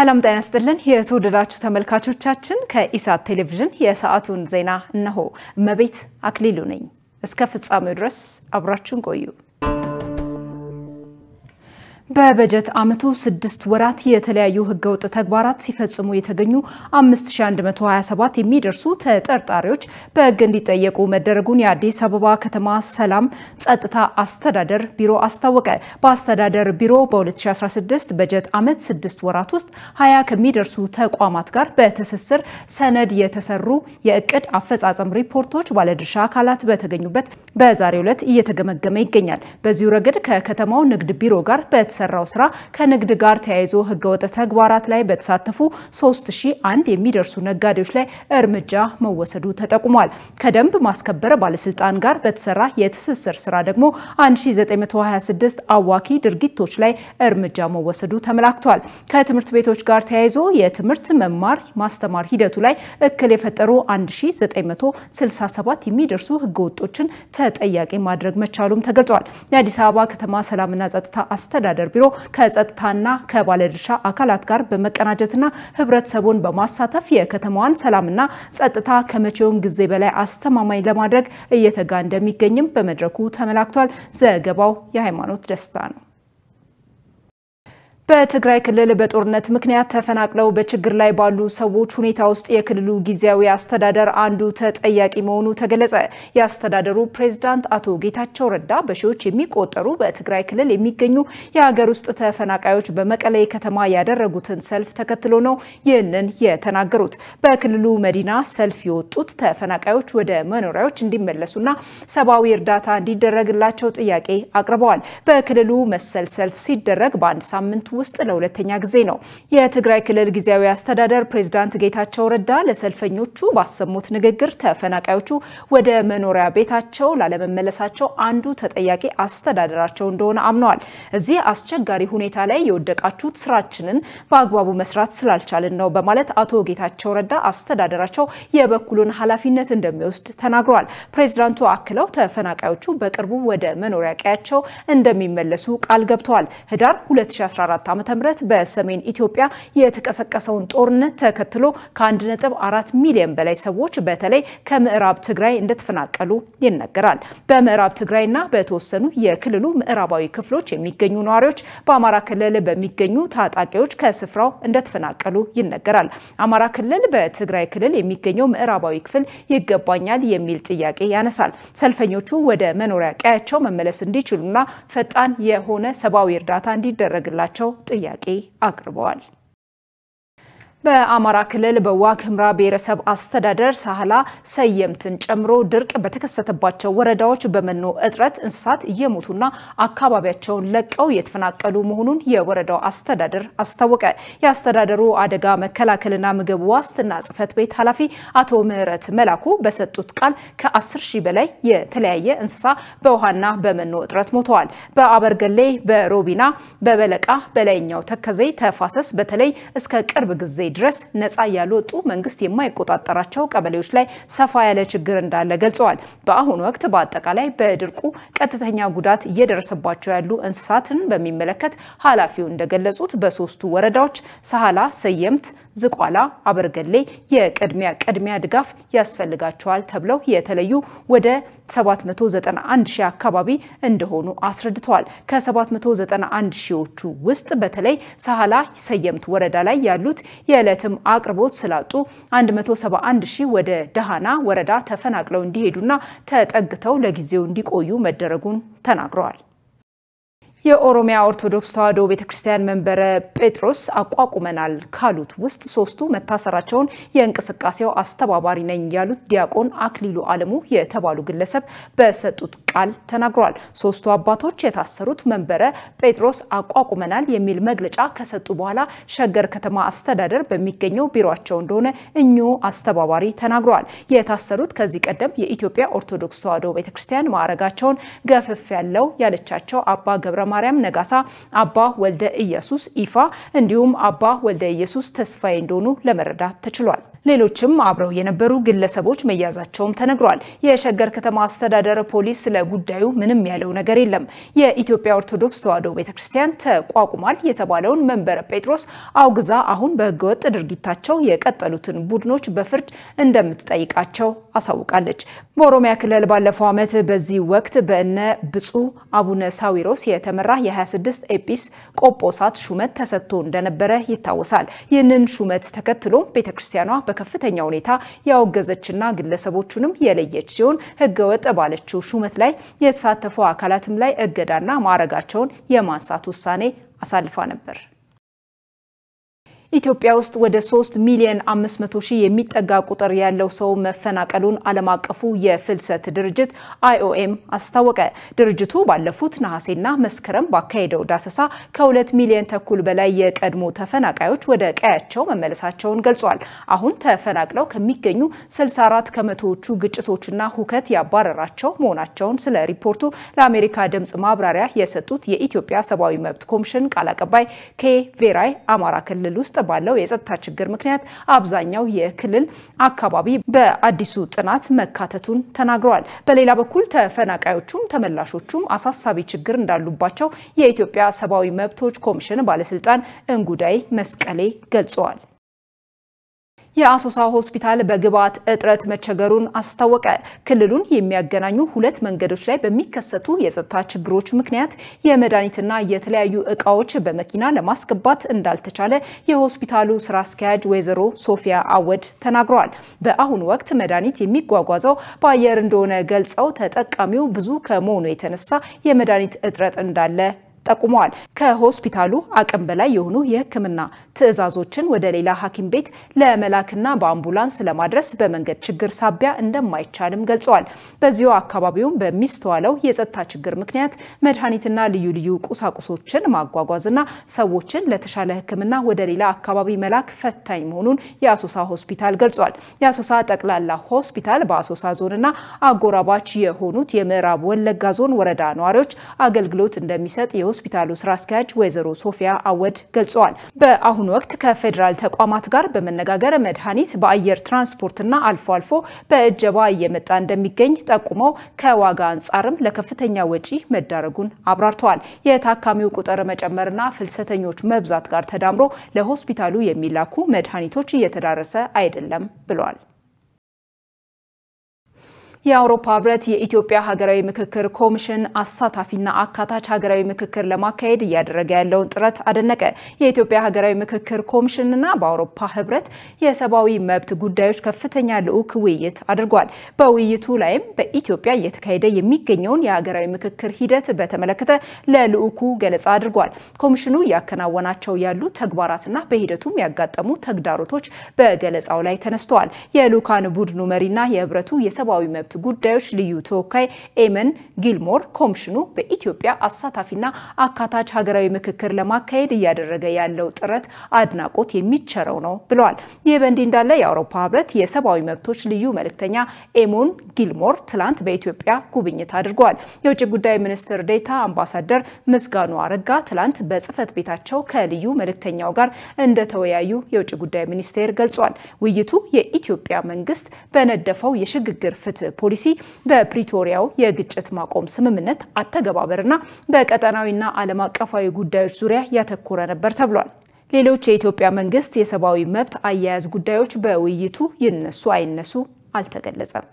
ሰላም ጤና ስጥልን። የተወደዳችሁ ተመልካቾቻችን ከኢሳት ቴሌቪዥን የሰዓቱን ዜና እነሆ። እመቤት አክሊሉ ነኝ። እስከ ፍጻሜው ድረስ አብራችሁን ቆዩ። በበጀት ዓመቱ ስድስት ወራት የተለያዩ ህገወጥ ተግባራት ሲፈጽሙ የተገኙ 5127 የሚደርሱ ተጠርጣሪዎች በህግ እንዲጠየቁ መደረጉን የአዲስ አበባ ከተማ ሰላም ጸጥታ አስተዳደር ቢሮ አስታወቀ። በአስተዳደር ቢሮ በ2016 በጀት ዓመት ስድስት ወራት ውስጥ 20 ከሚደርሱ ተቋማት ጋር በትስስር ሰነድ የተሰሩ የእቅድ አፈጻጸም ሪፖርቶች ባለድርሻ አካላት በተገኙበት በዛሬው ዕለት እየተገመገመ ይገኛል። በዚሁ ረገድ ከከተማው ንግድ ቢሮ ጋር በት በተሰራው ስራ ከንግድ ጋር ተያይዞ ህገወጥ ተግባራት ላይ በተሳተፉ 3001 የሚደርሱ ነጋዴዎች ላይ እርምጃ መወሰዱ ተጠቁሟል። ከደንብ ማስከበር ባለስልጣን ጋር በተሰራ የትስስር ስራ ደግሞ 1926 አዋኪ ድርጊቶች ላይ እርምጃ መወሰዱ ተመላክቷል። ከትምህርት ቤቶች ጋር ተያይዞ የትምህርት መማር ማስተማር ሂደቱ ላይ እክል የፈጠሩ 1967 የሚደርሱ ህገወጦችን ተጠያቂ ማድረግ መቻሉም ተገልጿል። የአዲስ አበባ ከተማ ሰላምና ጸጥታ አስተዳደር ቢሮ ከጸጥታና ከባለድርሻ አካላት ጋር በመቀናጀትና ህብረተሰቡን በማሳተፍ የከተማዋን ሰላምና ጸጥታ ከመቼውም ጊዜ በላይ አስተማማኝ ለማድረግ እየተጋ እንደሚገኝም በመድረኩ ተመላክቷል። ዘገባው የሃይማኖት ደስታ ነው። በትግራይ ክልል በጦርነት ምክንያት ተፈናቅለው በችግር ላይ ባሉ ሰዎች ሁኔታ ውስጥ የክልሉ ጊዜያዊ አስተዳደር አንዱ ተጠያቂ መሆኑ ተገለጸ። የአስተዳደሩ ፕሬዝዳንት አቶ ጌታቸው ረዳ በሺዎች የሚቆጠሩ በትግራይ ክልል የሚገኙ የሀገር ውስጥ ተፈናቃዮች በመቀሌ ከተማ ያደረጉትን ሰልፍ ተከትሎ ነው ይህንን የተናገሩት። በክልሉ መዲና ሰልፍ የወጡት ተፈናቃዮች ወደ መኖሪያዎች እንዲመለሱና ሰብአዊ እርዳታ እንዲደረግላቸው ጥያቄ አቅርበዋል። በክልሉ መሰል ሰልፍ ሲደረግ በአንድ ሳምንት ውስጥ ለሁለተኛ ጊዜ ነው። የትግራይ ክልል ጊዜያዊ አስተዳደር ፕሬዝዳንት ጌታቸው ረዳ ለሰልፈኞቹ ባሰሙት ንግግር ተፈናቃዮቹ ወደ መኖሪያ ቤታቸው ላለመመለሳቸው አንዱ ተጠያቂ አስተዳደራቸው እንደሆነ አምነዋል። እዚህ አስቸጋሪ ሁኔታ ላይ የወደቃችሁት ስራችንን በአግባቡ መስራት ስላልቻልን ነው በማለት አቶ ጌታቸው ረዳ አስተዳደራቸው የበኩሉን ኃላፊነት እንደሚወስድ ተናግረዋል። ፕሬዚዳንቱ አክለው ተፈናቃዮቹ በቅርቡ ወደ መኖሪያ ቀያቸው እንደሚመለሱ ቃል ገብተዋል። ህዳር 2014 ዓ ም በሰሜን ኢትዮጵያ የተቀሰቀሰውን ጦርነት ተከትሎ ከ1.4 ሚሊዮን በላይ ሰዎች በተለይ ከምዕራብ ትግራይ እንደተፈናቀሉ ይነገራል። በምዕራብ ትግራይና በተወሰኑ የክልሉ ምዕራባዊ ክፍሎች የሚገኙ ነዋሪዎች በአማራ ክልል በሚገኙ ታጣቂዎች ከስፍራው እንደተፈናቀሉ ይነገራል። አማራ ክልል በትግራይ ክልል የሚገኘው ምዕራባዊ ክፍል ይገባኛል የሚል ጥያቄ ያነሳል። ሰልፈኞቹ ወደ መኖሪያ ቀያቸው መመለስ እንዲችሉና ፈጣን የሆነ ሰብአዊ እርዳታ እንዲደረግላቸው ጥያቄ አቅርበዋል። በአማራ ክልል በዋግ ህምራ ብሔረሰብ አስተዳደር ሳህላ ሰየምትን ጨምሮ ድርቅ በተከሰተባቸው ወረዳዎች በመኖ እጥረት እንስሳት እየሞቱና አካባቢያቸውን ለቀው የተፈናቀሉ መሆኑን የወረዳው አስተዳደር አስታወቀ። የአስተዳደሩ አደጋ መከላከልና ምግብ ዋስትና ጽህፈት ቤት ኃላፊ አቶ ምህረት መላኩ በሰጡት ቃል ከ10 ሺህ በላይ የተለያየ እንስሳ በውሃና በመኖ እጥረት ሞተዋል። በአበርገሌ፣ በሮቢና፣ በበለቃ፣ በላይኛው ተከዜ ተፋሰስ በተለይ እስከ ቅርብ ጊዜ ድረስ ነፃ ያልወጡ መንግስት የማይቆጣጠራቸው ቀበሌዎች ላይ ሰፋ ያለ ችግር እንዳለ ገልጸዋል። በአሁኑ ወቅት በአጠቃላይ በድርቁ ቀጥተኛ ጉዳት እየደረሰባቸው ያሉ እንስሳትን በሚመለከት ኃላፊው እንደገለጹት በሶስቱ ወረዳዎች ሰሃላ፣ ሰየምት፣ ዝቋላ፣ አበርገሌ የቅድሚያ ቅድሚያ ድጋፍ ያስፈልጋቸዋል ተብለው የተለዩ ወደ 791 ሺህ አካባቢ እንደሆኑ አስረድተዋል። ከ791 ሺዎቹ ውስጥ በተለይ ሳህላ ሰየምት ወረዳ ላይ ያሉት የዕለትም አቅርቦት ስላጡ 171 ሺህ ወደ ደሃና ወረዳ ተፈናቅለው እንዲሄዱና ተጠግተው ለጊዜው እንዲቆዩ መደረጉን ተናግረዋል። የኦሮሚያ ኦርቶዶክስ ተዋሕዶ ቤተ ክርስቲያን መንበረ ጴጥሮስ አቋቁመናል ካሉት ውስጥ ሶስቱ መታሰራቸውን የእንቅስቃሴው አስተባባሪ ነኝ ያሉት ዲያቆን አክሊሉ አለሙ የተባሉ ግለሰብ በሰጡት ቃል ተናግሯል። ሶስቱ አባቶች የታሰሩት መንበረ ጴጥሮስ አቋቁመናል የሚል መግለጫ ከሰጡ በኋላ ሸገር ከተማ አስተዳደር በሚገኘው ቢሮቸው እንደሆነ እኚሁ አስተባባሪ ተናግረዋል። የታሰሩት ከዚህ ቀደም የኢትዮጵያ ኦርቶዶክስ ተዋሕዶ ቤተ ክርስቲያን ማዕረጋቸውን ገፍፍ ያለው ያለቻቸው አባ ገብረ ማርያም ነጋሳ፣ አባ ወልደ ኢየሱስ ኢፋ እንዲሁም አባ ወልደ ኢየሱስ ተስፋዬ እንደሆኑ ለመረዳት ተችሏል። ሌሎችም አብረው የነበሩ ግለሰቦች መያዛቸውም ተነግሯል። የሸገር ከተማ አስተዳደር ፖሊስ ለጉዳዩ ምንም ያለው ነገር የለም። የኢትዮጵያ ኦርቶዶክስ ተዋሕዶ ቤተክርስቲያን ተቋቁሟል የተባለውን መንበረ ጴጥሮስ አውግዛ አሁን በህገወጥ ድርጊታቸው የቀጠሉትን ቡድኖች በፍርድ እንደምትጠይቃቸው አሳውቃለች። በኦሮሚያ ክልል ባለፈው ዓመት በዚህ ወቅት በእነ ብፁዕ አቡነ ሳዊሮስ የተመራ የ26 ኤጲስ ቆጶሳት ሹመት ተሰጥቶ እንደነበረ ይታወሳል። ይህንን ሹመት ተከትሎም ቤተክርስቲያኗ። በከፍተኛ ሁኔታ ያወገዘችና ግለሰቦቹንም የለየች ሲሆን ህገወጥ ባለችው ሹመት ላይ የተሳተፉ አካላትም ላይ እገዳና ማዕረጋቸውን የማንሳት ውሳኔ አሳልፋ ነበር። ኢትዮጵያ ውስጥ ወደ 3 ሚሊዮን 500 ሺህ የሚጠጋ ቁጥር ያለው ሰው መፈናቀሉን ዓለም አቀፉ የፍልሰት ድርጅት አይኦኤም አስታወቀ። ድርጅቱ ባለፉት ነሐሴና መስከረም ባካሄደው ዳሰሳ ከ2 ሚሊዮን ተኩል በላይ የቀድሞ ተፈናቃዮች ወደ ቀያቸው መመለሳቸውን ገልጿል። አሁን ተፈናቅለው ከሚገኙ 64 ከመቶዎቹ ግጭቶችና ሁከት ያባረራቸው መሆናቸውን ስለ ሪፖርቱ ለአሜሪካ ድምፅ ማብራሪያ የሰጡት የኢትዮጵያ ሰብአዊ መብት ኮሚሽን ቃል አቀባይ ኬ ቬራይ አማራ ክልል ውስጥ ባለው የጸጥታ ችግር ምክንያት አብዛኛው የክልል አካባቢ በአዲሱ ጥናት መካተቱን ተናግረዋል። በሌላ በኩል ተፈናቃዮቹም ተመላሾቹም አሳሳቢ ችግር እንዳሉባቸው የኢትዮጵያ ሰብአዊ መብቶች ኮሚሽን ባለስልጣን እንጉዳይ መስቀሌ ገልጸዋል። የአሶሳ ሆስፒታል በግብዓት እጥረት መቸገሩን አስታወቀ። ክልሉን የሚያገናኙ ሁለት መንገዶች ላይ በሚከሰቱ የጸጥታ ችግሮች ምክንያት የመድኃኒትና የተለያዩ እቃዎች በመኪና ለማስገባት እንዳልተቻለ የሆስፒታሉ ስራ አስኪያጅ ወይዘሮ ሶፊያ አወድ ተናግረዋል። በአሁኑ ወቅት መድኃኒት የሚጓጓዘው በአየር እንደሆነ ገልጸው ተጠቃሚው ብዙ ከመሆኑ የተነሳ የመድኃኒት እጥረት እንዳለ ጠቁመዋል። ከሆስፒታሉ አቅም በላይ የሆኑ የህክምና ትዕዛዞችን ወደ ሌላ ሐኪም ቤት ለመላክና በአምቡላንስ ለማድረስ በመንገድ ችግር ሳቢያ እንደማይቻልም ገልጸዋል። በዚሁ አካባቢውም በሚስተዋለው የጸጥታ ችግር ምክንያት መድኃኒትና ልዩ ልዩ ቁሳቁሶችን ማጓጓዝና ሰዎችን ለተሻለ ህክምና ወደ ሌላ አካባቢ መላክ ፈታኝ መሆኑን የአሶሳ ሆስፒታል ገልጿል። የአሶሳ ጠቅላላ ሆስፒታል በአሶሳ ዞንና አጎራባች የሆኑት የምዕራብ ወለጋ ዞን ወረዳ ነዋሪዎች አገልግሎት እንደሚሰጥ የሆስ የሆስፒታሉ ስራ አስኪያጅ ወይዘሮ ሶፊያ አወድ ገልጸዋል። በአሁኑ ወቅት ከፌዴራል ተቋማት ጋር በመነጋገር መድኃኒት በአየር ትራንስፖርትና አልፎ አልፎ በእጀባ እየመጣ እንደሚገኝ ጠቁመው ከዋጋ አንጻርም ለከፍተኛ ወጪ መዳረጉን አብራርተዋል። የታካሚው ቁጥር መጨመርና ፍልሰተኞች መብዛት ጋር ተዳምሮ ለሆስፒታሉ የሚላኩ መድኃኒቶች እየተዳረሰ አይደለም ብለዋል። የአውሮፓ ህብረት የኢትዮጵያ ሀገራዊ ምክክር ኮሚሽን አሳታፊና አካታች ሀገራዊ ምክክር ለማካሄድ እያደረገ ያለውን ጥረት አደነቀ። የኢትዮጵያ ሀገራዊ ምክክር ኮሚሽንና በአውሮፓ ህብረት የሰብአዊ መብት ጉዳዮች ከፍተኛ ልዑክ ውይይት አድርጓል። በውይይቱ ላይም በኢትዮጵያ እየተካሄደ የሚገኘውን የሀገራዊ ምክክር ሂደት በተመለከተ ለልዑኩ ገለጻ አድርጓል። ኮሚሽኑ እያከናወናቸው ያሉ ተግባራትና በሂደቱም ያጋጠሙ ተግዳሮቶች በገለጻው ላይ ተነስተዋል። የልዑካን ቡድኑ መሪና የህብረቱ የሰብአዊ መብት መብት ጉዳዮች ልዩ ተወካይ ኤመን ጊልሞር ኮሚሽኑ በኢትዮጵያ አሳታፊና አካታች ሀገራዊ ምክክር ለማካሄድ እያደረገ ያለው ጥረት አድናቆት የሚቸረው ነው ብለዋል። ይህ በእንዲህ እንዳለ የአውሮፓ ህብረት የሰብአዊ መብቶች ልዩ መልእክተኛ ኤሞን ጊልሞር ትላንት በኢትዮጵያ ጉብኝት አድርገዋል። የውጭ ጉዳይ ሚኒስትር ዴታ አምባሳደር ምስጋኑ አረጋ ትላንት በጽህፈት ቤታቸው ከልዩ መልእክተኛው ጋር እንደተወያዩ የውጭ ጉዳይ ሚኒስቴር ገልጿል። ውይይቱ የኢትዮጵያ መንግስት በነደፈው የሽግግር ፍትህ ፖሊሲ በፕሪቶሪያው የግጭት ማቆም ስምምነት አተገባበርና በቀጠናዊና ዓለም አቀፋዊ ጉዳዮች ዙሪያ ያተኮረ ነበር ተብሏል። ሌሎች የኢትዮጵያ መንግስት የሰብአዊ መብት አያያዝ ጉዳዮች በውይይቱ ይነሱ አይነሱ አልተገለጸም።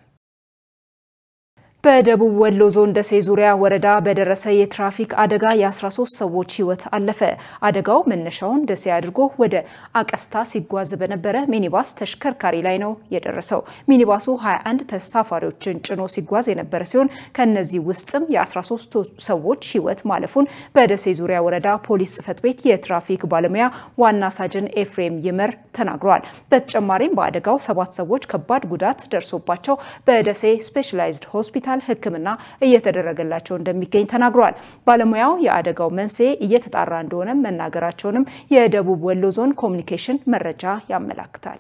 በደቡብ ወሎ ዞን ደሴ ዙሪያ ወረዳ በደረሰ የትራፊክ አደጋ የ13 ሰዎች ህይወት አለፈ። አደጋው መነሻውን ደሴ አድርጎ ወደ አቀስታ ሲጓዝ በነበረ ሚኒባስ ተሽከርካሪ ላይ ነው የደረሰው። ሚኒባሱ 21 ተሳፋሪዎችን ጭኖ ሲጓዝ የነበረ ሲሆን ከነዚህ ውስጥም የ13 ሰዎች ህይወት ማለፉን በደሴ ዙሪያ ወረዳ ፖሊስ ጽፈት ቤት የትራፊክ ባለሙያ ዋና ሳጅን ኤፍሬም ይመር ተናግረዋል። በተጨማሪም በአደጋው ሰባት ሰዎች ከባድ ጉዳት ደርሶባቸው በደሴ ስፔሻላይዝድ ሆስፒታል ሆስፒታል ሕክምና እየተደረገላቸው እንደሚገኝ ተናግረዋል። ባለሙያው የአደጋው መንስኤ እየተጣራ እንደሆነ መናገራቸውንም የደቡብ ወሎ ዞን ኮሚኒኬሽን መረጃ ያመላክታል።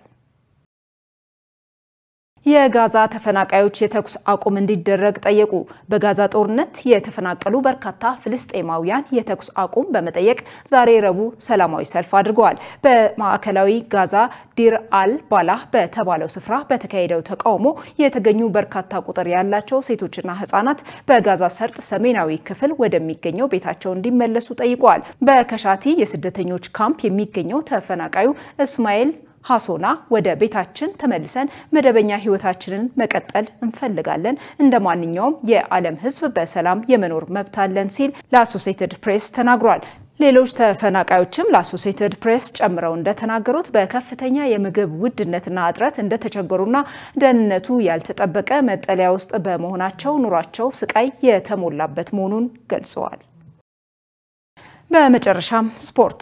የጋዛ ተፈናቃዮች የተኩስ አቁም እንዲደረግ ጠየቁ። በጋዛ ጦርነት የተፈናቀሉ በርካታ ፍልስጤማውያን የተኩስ አቁም በመጠየቅ ዛሬ ረቡዕ ሰላማዊ ሰልፍ አድርገዋል። በማዕከላዊ ጋዛ ዲር አል ባላህ በተባለው ስፍራ በተካሄደው ተቃውሞ የተገኙ በርካታ ቁጥር ያላቸው ሴቶችና ህጻናት በጋዛ ሰርጥ ሰሜናዊ ክፍል ወደሚገኘው ቤታቸው እንዲመለሱ ጠይቀዋል። በከሻቲ የስደተኞች ካምፕ የሚገኘው ተፈናቃዩ እስማኤል ሀሶና ወደ ቤታችን ተመልሰን መደበኛ ህይወታችንን መቀጠል እንፈልጋለን። እንደ ማንኛውም የዓለም ህዝብ በሰላም የመኖር መብት አለን ሲል ለአሶሴትድ ፕሬስ ተናግሯል። ሌሎች ተፈናቃዮችም ለአሶሴትድ ፕሬስ ጨምረው እንደተናገሩት በከፍተኛ የምግብ ውድነትና እጥረት እንደተቸገሩና ደህንነቱ ያልተጠበቀ መጠለያ ውስጥ በመሆናቸው ኑሯቸው ስቃይ የተሞላበት መሆኑን ገልጸዋል። በመጨረሻም ስፖርት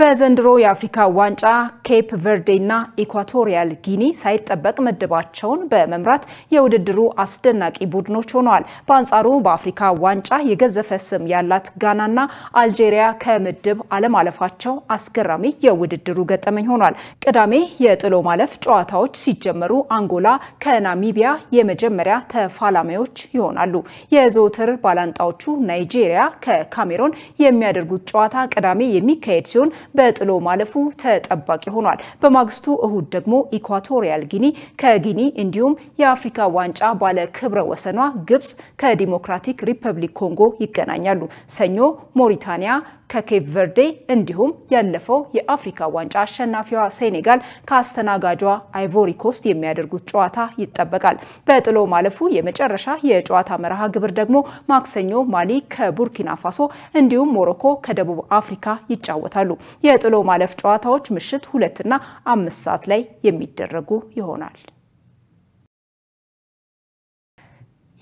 በዘንድሮ የአፍሪካ ዋንጫ ኬፕ እና ኢኳቶሪያል ጊኒ ሳይጠበቅ ምድባቸውን በመምራት የውድድሩ አስደናቂ ቡድኖች ሆነዋል። በአንጻሩ በአፍሪካ ዋንጫ የገዘፈ ስም ያላት ጋናና አልጄሪያ ከምድብ አለማለፋቸው አስገራሚ የውድድሩ ገጠመኝ ሆኗል። ቅዳሜ የጥሎ ማለፍ ጨዋታዎች ሲጀመሩ አንጎላ ከናሚቢያ የመጀመሪያ ተፋላሚዎች ይሆናሉ። የዘውትር ባላንጣዎቹ ናይጄሪያ ከካሜሮን የሚያደርጉት ጨዋታ ቅዳሜ የሚካሄድ ሲሆን በጥሎ ማለፉ ተጠባቂ ሆኗል። በማግስቱ እሁድ ደግሞ ኢኳቶሪያል ጊኒ ከጊኒ እንዲሁም የአፍሪካ ዋንጫ ባለ ክብረ ወሰኗ ግብጽ ከዲሞክራቲክ ሪፐብሊክ ኮንጎ ይገናኛሉ። ሰኞ ሞሪታኒያ ከኬፕ ቨርዴ እንዲሁም ያለፈው የአፍሪካ ዋንጫ አሸናፊዋ ሴኔጋል ከአስተናጋጇ አይቮሪ ኮስት የሚያደርጉት ጨዋታ ይጠበቃል። በጥሎ ማለፉ የመጨረሻ የጨዋታ መርሃ ግብር ደግሞ ማክሰኞ ማሊ ከቡርኪና ፋሶ እንዲሁም ሞሮኮ ከደቡብ አፍሪካ ይጫወታሉ። የጥሎ ማለፍ ጨዋታዎች ምሽት ሁለትና አምስት ሰዓት ላይ የሚደረጉ ይሆናል።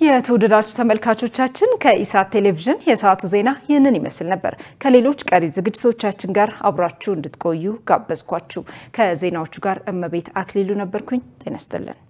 የተወደዳችሁ ተመልካቾቻችን ከኢሳት ቴሌቪዥን የሰዓቱ ዜና ይህንን ይመስል ነበር። ከሌሎች ቀሪ ዝግጅቶቻችን ጋር አብራችሁ እንድትቆዩ ጋበዝኳችሁ። ከዜናዎቹ ጋር እመቤት አክሊሉ ነበርኩኝ። ጤና ይስጥልን።